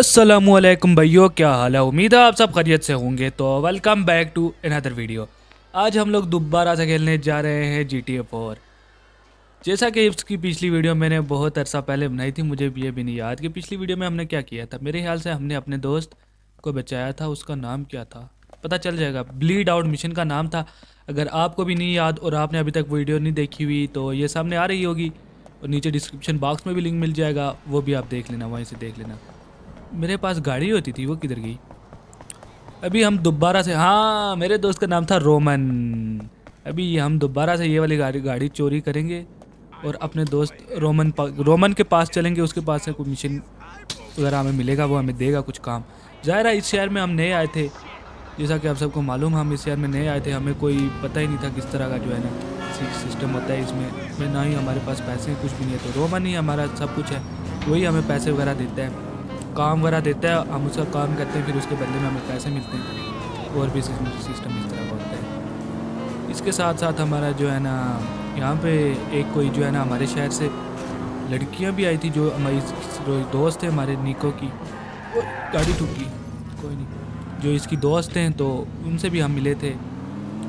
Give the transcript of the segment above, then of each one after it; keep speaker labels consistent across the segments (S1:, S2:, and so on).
S1: असलम भैया क्या हाल है उम्मीद है आप सब खरीत से होंगे तो welcome back to another video आज हम लोग दोबारा से खेलने जा रहे हैं जी टी ए फोर जैसा कि इसकी पिछली वीडियो मैंने बहुत अरसा पहले बनाई थी मुझे ये भी नहीं याद कि पिछली वीडियो में हमने क्या किया था मेरे ख्याल से हमने अपने दोस्त को बचाया था उसका नाम क्या था पता चल जाएगा ब्लीड आउट मिशन का नाम था अगर आपको भी नहीं याद और आपने अभी तक वीडियो नहीं देखी हुई तो ये सामने आ रही होगी और नीचे डिस्क्रिप्शन बॉक्स में भी लिंक मिल जाएगा वो भी आप देख लेना वहीं से देख लेना मेरे पास गाड़ी होती थी वो किधर गई अभी हम दोबारा से हाँ मेरे दोस्त का नाम था रोमन अभी हम दोबारा से ये वाली गाड़ी गाड़ी चोरी करेंगे और अपने दोस्त रोमन रोमन के पास चलेंगे उसके पास से कोई मिशन वगैरह हमें मिलेगा वो हमें देगा कुछ काम ज़ाहिर है इस शहर में हम नए आए थे जैसा कि आप सबको मालूम हम इस शहर में नए आए थे हमें कोई पता ही नहीं था किस तरह का जो है ना सिस्टम होता है इसमें इसमें ना ही हमारे पास पैसे कुछ भी नहीं है तो रोमन ही हमारा सब कुछ है वही हमें पैसे वगैरह देता है काम वगैरह देता है हम उसका काम करते हैं फिर उसके बदले में हमें पैसे मिलते हैं और भी सिस्टम इस तरह का होता है इसके साथ साथ हमारा जो है ना यहाँ पे एक कोई जो है ना हमारे शहर से लड़कियाँ भी आई थी जो हमारी जो दोस्त थे हमारे निको की वो गाड़ी ठुकी कोई नहीं जो इसकी दोस्त हैं तो उनसे भी हम मिले थे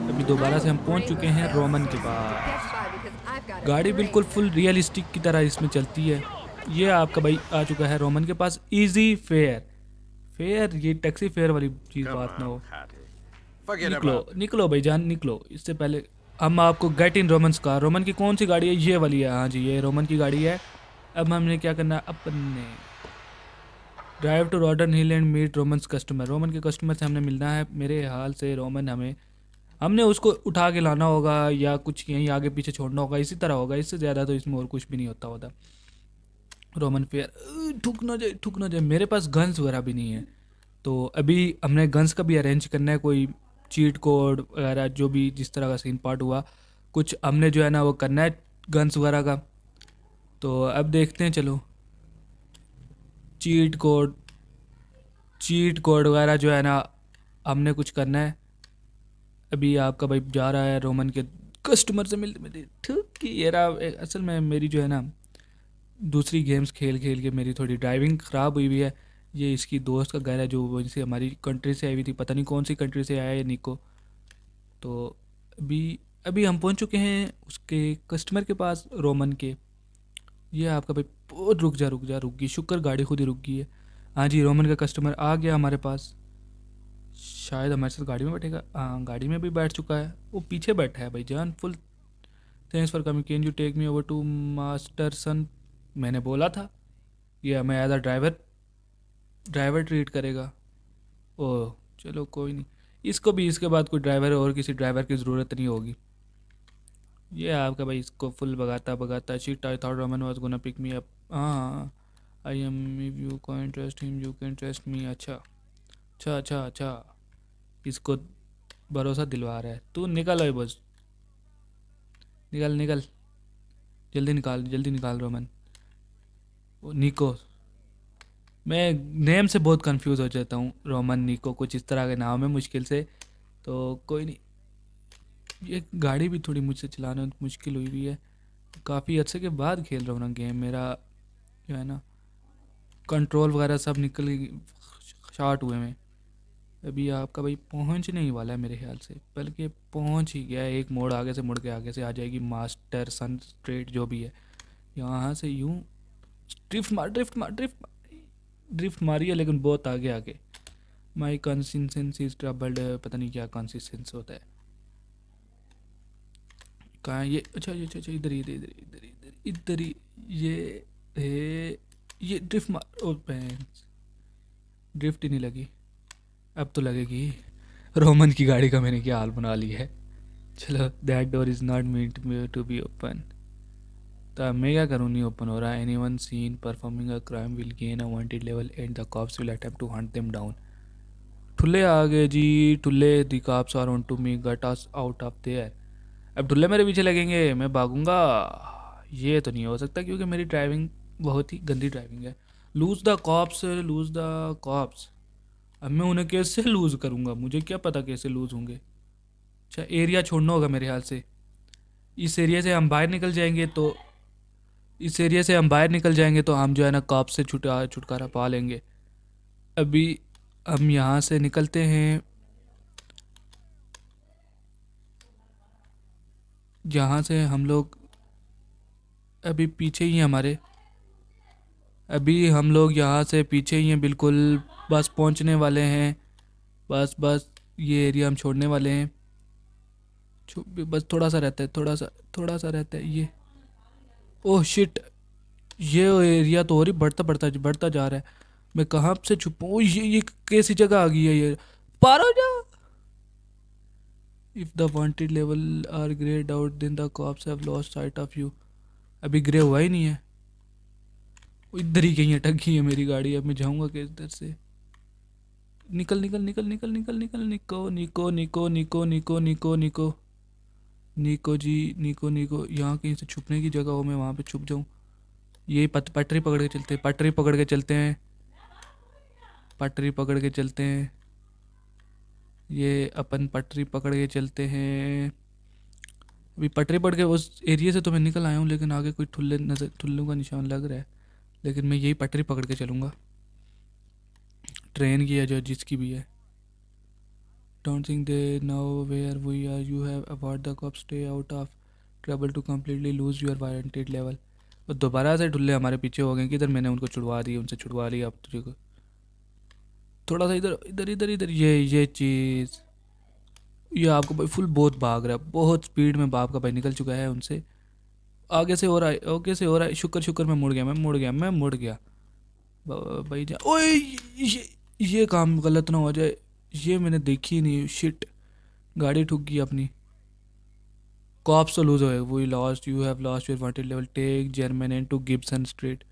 S1: अभी दोबारा से हम पहुँच चुके हैं रोमन के पास गाड़ी बिल्कुल फुल रियलिस्टिक की तरह इसमें चलती है ये आपका भाई आ चुका है रोमन के पास इजी फेयर फेयर ये टैक्सी फेयर वाली चीज़ बात ना हो निकलो निकलो भाई जान निकलो इससे पहले हम आपको get in Roman car Roman की कौन सी गाड़ी है ये वाली है हाँ जी ये रोमन की गाड़ी है अब हमने क्या करना है अपने drive to Rotterdam hill and meet Roman's customer Roman के कस्टमर से हमने मिलना है मेरे हाल से रोमन हमें हमने उसको उठा के लाना होगा या कुछ यहीं आगे पीछे छोड़ना होगा इसी तरह होगा इससे ज़्यादा तो इसमें और कुछ भी नहीं होता होता रोमन फेयर ठुक ना जाए ठुक ना जाए मेरे पास गन्स वगैरह भी नहीं है तो अभी हमने गन्स का भी अरेंज करना है कोई चीट कोड वगैरह जो भी जिस तरह का सीन पार्ट हुआ कुछ हमने जो है ना वो करना है गन्स वगैरह का तो अब देखते हैं चलो चीट कोड चीट कोड वगैरह जो है ना हमने कुछ करना है अभी आपका भाई जा रहा है रोमन के कस्टमर से मिलते मिलते ठीक ये रहा असल में मेरी जो है ना दूसरी गेम्स खेल खेल के मेरी थोड़ी ड्राइविंग ख़राब हुई हुई है ये इसकी दोस्त का घर है जो वहीं से हमारी कंट्री से आई हुई थी पता नहीं कौन सी कंट्री से आया है निको तो अभी अभी हम पहुंच चुके हैं उसके कस्टमर के पास रोमन के ये आपका भाई बहुत रुक जा रुक जा रुक गई शुक्र गाड़ी खुद ही रुक गई है हाँ जी रोमन का कस्टमर आ गया हमारे पास शायद हमारे साथ गाड़ी में बैठेगा हाँ गाड़ी में भी बैठ चुका है वो पीछे बैठा है भाई जान full thanks for coming can you take me over to master son मैंने बोला था ये हमें as a driver driver treat करेगा ओह चलो कोई नहीं इसको भी इसके बाद कोई ड्राइवर और किसी ड्राइवर की ज़रूरत नहीं होगी ये आपका भाई इसको फुल भगाता भगाता shit I thought Roman was gonna pick me up हाँ I am if you can interest him you can interest me अच्छा अच्छा अच्छा अच्छा इसको भरोसा दिलवा रहा है तू निकल अभी बस निकल निकल जल्दी निकाल जल्दी निकाल रोमन निको मैं नेम से बहुत कंफ्यूज हो जाता हूँ रोमन निको कुछ इस तरह के नाम है मुश्किल से तो कोई नहीं ये गाड़ी भी थोड़ी मुझसे चलाना मुश्किल हुई हुई है काफ़ी अच्छे के बाद खेल रहा हूँ ना गेम मेरा जो है ना कंट्रोल वगैरह सब निकल शार्ट हुए में अभी आपका भाई पहुँच नहीं वाला है मेरे ख्याल से बल्कि पहुँच ही गया एक मोड़ आगे से मुड़ के आगे से आ जाएगी मास्टर सन स्ट्रेट जो भी है यहाँ से यूँ ड्रिफ्ट मार ड्रिफ्ट मार ड्रिफ्ट ड्रिफ्ट मारी है लेकिन बहुत आगे आगे माई कॉन्सिस्टेंस इज ट्रबल्ड पता नहीं क्या कॉन्सिस्टेंस होता है कहाँ ये अच्छा अच्छा अच्छा इधर इधर इधर इधर इधर इधर ही ये है ये ड्रिफ्ट मार ओ पैंस ड्रिफ्ट ही नहीं लगी अब तो लगेगी रोमन की गाड़ी का मैंने क्या हाल बना ली है चलो that door is not meant to be open हो रहा है any one seen performing a crime will gain a wanted level and the cops will attempt to hunt them down ठुल्ले आ गए जी ठुल्ले the cops are on to me get us out of there अब ठुल्ले मेरे पीछे लगेंगे मैं भागूंगा ये तो नहीं हो सकता क्योंकि मेरी ड्राइविंग बहुत ही गंदी ड्राइविंग है lose the cops lose the cops अब मैं उन्हें कैसे लूज़ करूँगा मुझे क्या पता कैसे लूज़ होंगे अच्छा एरिया छोड़ना होगा मेरे ख्याल से इस एरिया से हम बाहर निकल जाएंगे तो इस एरिया से हम बाहर निकल जाएंगे तो हम जो है ना कॉप से छुटा छुटकारा पा लेंगे अभी हम यहाँ से निकलते हैं यहाँ से हम लोग अभी पीछे ही हैं हमारे अभी हम लोग यहाँ से पीछे ही हैं बिल्कुल बस पहुँचने वाले हैं बस बस ये एरिया हम छोड़ने वाले हैं बस थोड़ा सा रहता है थोड़ा सा थोड़ा सा रहता है ये ओह शिट ये एरिया तो और ही बढ़ता बढ़ता बढ़ता जा रहा है मैं कहाँ से छुपूँ ये ये कैसी जगह आ गई है ये पारो जा if the wanted level are greyed out then the cops have lost sight of you अभी ग्रे हुआ ही नहीं है इधर ही कहीं अटक गई है मेरी गाड़ी अब मैं जाऊँगा कि इधर से निकल निकल निकल निकल निकल निकल निको निको निको निको निको निको निको नीको जी निको नीको यहाँ कहीं से छुपने की जगह हो मैं वहाँ पे छुप जाऊँ ये पत पटरी पकड़ के चलते हैं पटरी पकड़ के चलते हैं पटरी पकड़ के चलते हैं ये अपन पटरी पकड़ के चलते हैं अभी पटरी पकड़ के उस एरिया से तो मैं निकल आया हूँ लेकिन आगे कोई ठुल्ले नज़र ठुल्लों का निशान लग रहा है लेकिन मैं यही पटरी पकड़ के चलूँगा ट्रेन की है जो जिसकी भी है Don't think they know where we are. You have avoid the cops. Stay out of trouble to completely lose your warranted level. और दोबारा से ढुल्ले हमारे पीछे हो गए कि इधर मैंने उनको छुड़वा दी उनसे छुड़वा लिया अब तुझे को थोड़ा सा इधर इधर इधर इधर ये ये चीज़ ये आपको भाई फुल बहुत भाग रहा है बहुत स्पीड में बाप का भाई निकल चुका है उनसे आगे से हो रहा है ओके से हो रहा है शुक्र शुक्र मैं मुड़ गया मैं मुड़ गया मैं मुड़ गया भाई जा ये ये काम गलत ना हो जाए ये मैंने देखी नहीं शिट गाड़ी ठुक गई अपनी कॉप्स तो लूज हुए we lost you have lost your wanted level take German and to Gibson street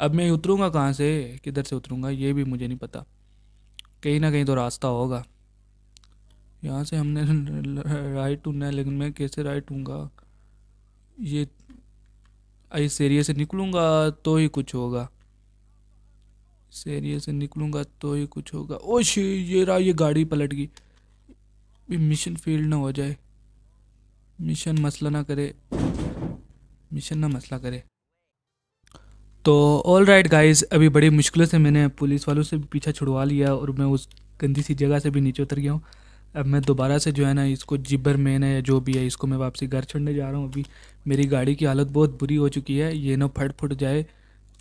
S1: अब मैं उतरूँगा कहाँ से किधर से उतरूँगा ये भी मुझे नहीं पता कहीं ना कहीं तो रास्ता होगा यहाँ से हमने राइट टूना है लेकिन मैं कैसे राइट हूँगा ये इस एरिया से निकलूँगा तो ही कुछ होगा इस एरिया से निकलूँगा तो ही कुछ होगा ओ शे ये रहा ये गाड़ी पलट गई भी मिशन फेल ना हो जाए मिशन मसला ना करे मिशन ना मसला करे तो ऑल राइट गाइज़ अभी बड़ी मुश्किलों से मैंने पुलिस वालों से पीछा छुड़वा लिया और मैं उस गंदी सी जगह से भी नीचे उतर गया हूँ अब मैं दोबारा से जो है ना इसको जिब्बर मैन है या जो भी है इसको मैं वापसी घर छोड़ने जा रहा हूँ अभी मेरी गाड़ी की हालत बहुत बुरी हो चुकी है ये ना फट फुट जाए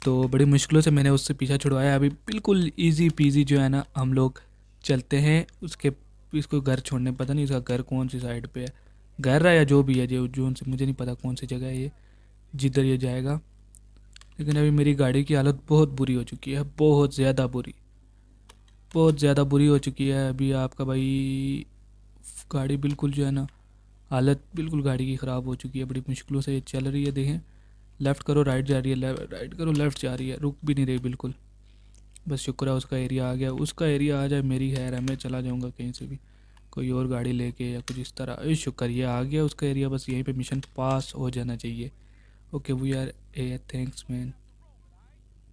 S1: तो बड़ी मुश्किलों से मैंने उससे पीछा छुड़वाया अभी बिल्कुल ईजी पीजी जो है ना हम लोग चलते हैं उसके इसको घर छोड़ने पता नहीं इसका घर कौन सी साइड पे है घर है या जो भी है जो जो उनसे मुझे नहीं पता कौन सी जगह है ये जिधर ये जाएगा लेकिन अभी मेरी गाड़ी की हालत बहुत बुरी हो चुकी है बहुत ज़्यादा बुरी बहुत ज़्यादा बुरी हो चुकी है अभी आपका भाई गाड़ी बिल्कुल जो है ना हालत बिल्कुल गाड़ी की ख़राब हो चुकी है बड़ी मुश्किलों से ये चल रही है देखें लेफ़्ट करो राइट जा रही है राइट करो लेफ़्ट जा रही है रुक भी नहीं रही बिल्कुल बस शुक्र है उसका एरिया आ गया उसका एरिया आ जाए मेरी है है मैं चला जाऊँगा कहीं से भी कोई और गाड़ी लेके या कुछ इस तरह शुक्र ये आ गया उसका एरिया बस यहीं पे मिशन पास हो जाना चाहिए okay we are a thanks man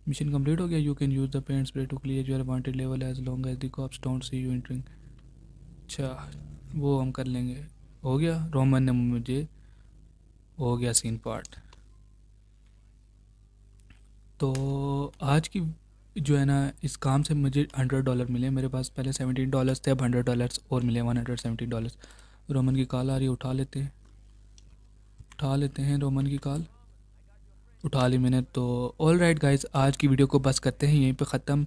S1: mission complete हो गया you can use the paint spray to clear your wanted level as long as the cops don't see you entering अच्छा वो हम कर लेंगे हो गया रोमन ने मुझे हो गया सीन पार्ट तो आज की जो है ना इस काम से मुझे हंड्रेड डॉलर मिले मेरे पास पहले सेवेंटीन डॉलर्स थे अब हंड्रेड डॉलर्स और मिले one hundred seventeen dollars Roman की कॉल आ रही है उठा लेते हैं उठा लेते हैं रोमन की कॉल उठा ली मैंने तो ऑल राइट गाइज आज की वीडियो को बस करते हैं यहीं पे ख़त्म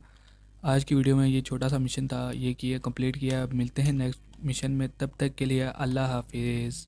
S1: आज की वीडियो में ये छोटा सा मिशन था ये किया कंप्लीट किया अब मिलते हैं नेक्स्ट मिशन में तब तक के लिए अल्लाह हाफिज़